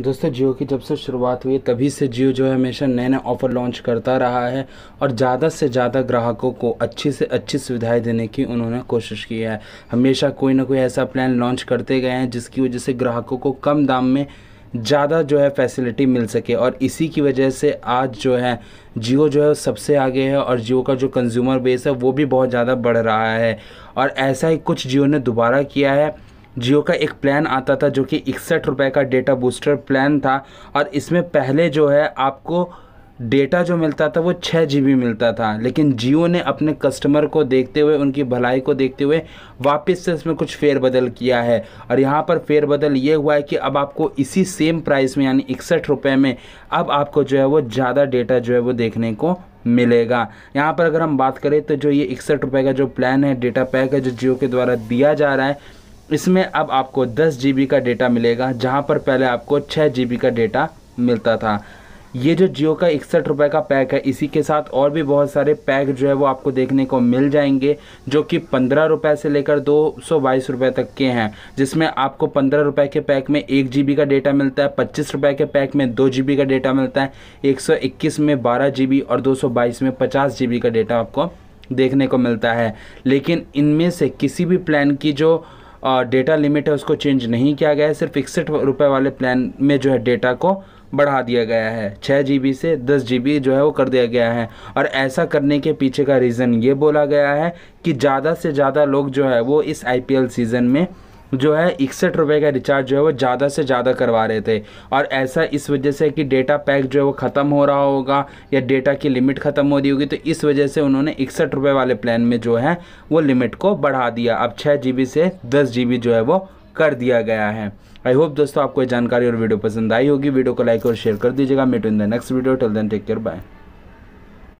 दोस्तों जियो की जब से शुरुआत हुई तभी से जियो जो है हमेशा नए नए ऑफ़र लॉन्च करता रहा है और ज़्यादा से ज़्यादा ग्राहकों को अच्छी से अच्छी सुविधाएं देने की उन्होंने कोशिश की है हमेशा कोई ना कोई ऐसा प्लान लॉन्च करते गए हैं जिसकी वजह से ग्राहकों को कम दाम में ज़्यादा जो है फैसिलिटी मिल सके और इसी की वजह से आज जो है जियो जो है सबसे आगे है और जियो का जो कंज्यूमर बेस है वो भी बहुत ज़्यादा बढ़ रहा है और ऐसा ही कुछ जियो ने दोबारा किया है जियो का एक प्लान आता था जो कि इकसठ रुपये का डेटा बूस्टर प्लान था और इसमें पहले जो है आपको डेटा जो मिलता था वो छः जी मिलता था लेकिन जियो ने अपने कस्टमर को देखते हुए उनकी भलाई को देखते हुए वापस से इसमें कुछ फेरबदल किया है और यहाँ पर फेरबदल ये हुआ है कि अब आपको इसी सेम प्राइस में यानी इकसठ रुपये में अब आपको जो है वो ज़्यादा डेटा जो है वो देखने को मिलेगा यहाँ पर अगर हम बात करें तो जो ये इकसठ रुपये का जो प्लान है डेटा पैक है जो जियो के द्वारा दिया जा रहा है इसमें अब आपको दस जी का डेटा मिलेगा जहाँ पर पहले आपको छः जी का डेटा मिलता था ये जो जियो का इकसठ रुपये का पैक है इसी के साथ और भी बहुत सारे पैक जो है वो आपको देखने को मिल जाएंगे जो कि पंद्रह रुपये से लेकर दो सौ बाईस रुपये तक के हैं जिसमें आपको पंद्रह रुपये के पैक में एक जी का डेटा मिलता है पच्चीस रुपये के पैक में दो जी का डेटा मिलता है एक सौ इक्कीस में बारह जी और दो सौ बाईस में पचास जी का डेटा आपको देखने को मिलता है लेकिन इनमें से किसी भी प्लान की जो डेटा लिमिट है उसको चेंज नहीं किया गया है सिर्फ इकसठ रुपये वाले प्लान में जो है डेटा को बढ़ा दिया गया है छः जी से दस जी जो है वो कर दिया गया है और ऐसा करने के पीछे का रीज़न ये बोला गया है कि ज़्यादा से ज़्यादा लोग जो है वो इस आई सीज़न में जो है इकसठ रुपये का रिचार्ज जो है वो ज़्यादा से ज़्यादा करवा रहे थे और ऐसा इस वजह से कि डेटा पैक जो है वो ख़त्म हो रहा होगा या डेटा की लिमिट ख़त्म हो रही होगी तो इस वजह से उन्होंने इकसठ रुपये वाले प्लान में जो है वो लिमिट को बढ़ा दिया अब छः जी से दस जी जो है वो कर दिया गया है आई होप दोस्तों आपको ये जानकारी और वीडियो पसंद आई होगी वीडियो को लाइक और शेयर कर दीजिएगा meet in the next video till then take care bye